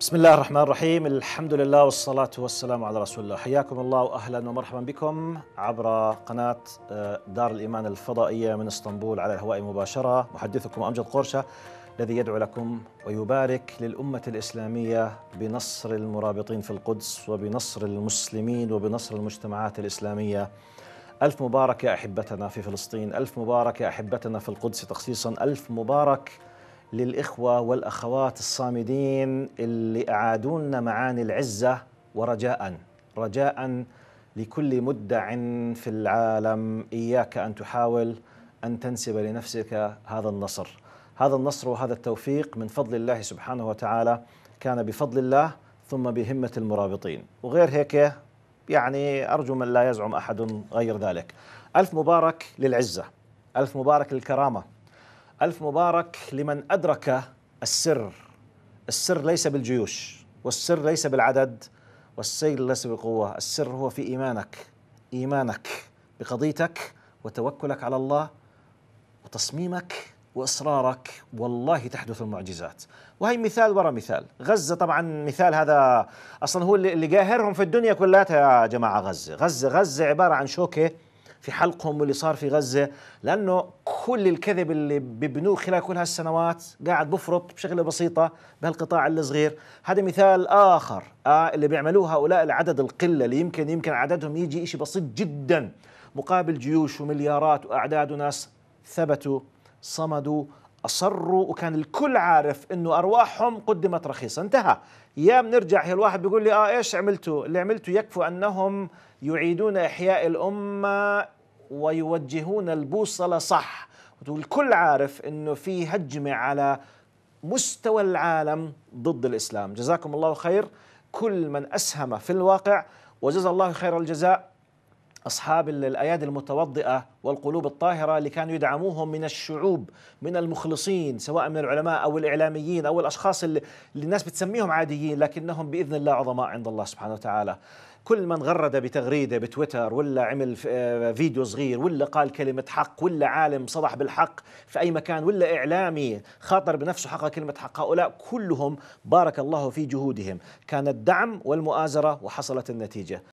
بسم الله الرحمن الرحيم الحمد لله والصلاة والسلام على رسول الله حياكم الله وأهلا ومرحبا بكم عبر قناة دار الإيمان الفضائية من اسطنبول على الهواء مباشرة محدثكم أمجد قرشة الذي يدعو لكم ويبارك للأمة الإسلامية بنصر المرابطين في القدس وبنصر المسلمين وبنصر المجتمعات الإسلامية ألف مبارك يا أحبتنا في فلسطين ألف مبارك يا أحبتنا في القدس تخصيصا ألف مبارك للإخوة والأخوات الصامدين اللي أعادونا معاني العزة ورجاء رجاء لكل مدع في العالم إياك أن تحاول أن تنسب لنفسك هذا النصر هذا النصر وهذا التوفيق من فضل الله سبحانه وتعالى كان بفضل الله ثم بهمة المرابطين وغير هيك يعني أرجو من لا يزعم أحد غير ذلك ألف مبارك للعزة ألف مبارك للكرامة ألف مبارك لمن أدرك السر السر ليس بالجيوش والسر ليس بالعدد والسير ليس بالقوة السر هو في إيمانك إيمانك بقضيتك وتوكلك على الله وتصميمك واصرارك والله تحدث المعجزات وهي مثال ورا مثال غزه طبعا مثال هذا اصلا هو اللي قاهرهم في الدنيا كلها يا جماعه غزه غزه غزه عباره عن شوكه في حلقهم واللي صار في غزه لانه كل الكذب اللي ببنوه خلال كل هالسنوات قاعد بفرط بشغله بسيطه بهالقطاع الصغير هذا مثال اخر آه اللي بيعملوه هؤلاء العدد القله اللي يمكن يمكن عددهم يجي شيء بسيط جدا مقابل جيوش ومليارات واعداد وناس ثبتوا صمدوا اصروا وكان الكل عارف انه ارواحهم قدمت رخيصه انتهى يا بنرجع هي الواحد بيقول لي اه ايش عملتوا اللي عملته يكفوا انهم يعيدون احياء الامه ويوجهون البوصله صح والكل عارف انه في هجمه على مستوى العالم ضد الاسلام جزاكم الله خير كل من اسهم في الواقع وجزا الله خير الجزاء أصحاب الأيادي المتوضئة والقلوب الطاهرة اللي كانوا يدعموهم من الشعوب من المخلصين سواء من العلماء أو الإعلاميين أو الأشخاص اللي الناس بتسميهم عاديين لكنهم بإذن الله عظماء عند الله سبحانه وتعالى كل من غرد بتغريده بتويتر ولا عمل آه، فيديو صغير ولا قال كلمه حق ولا عالم صدح بالحق في اي مكان ولا اعلامي خاطر بنفسه حق كلمه حق هؤلاء كلهم بارك الله في جهودهم كان الدعم والمؤازره وحصلت النتيجه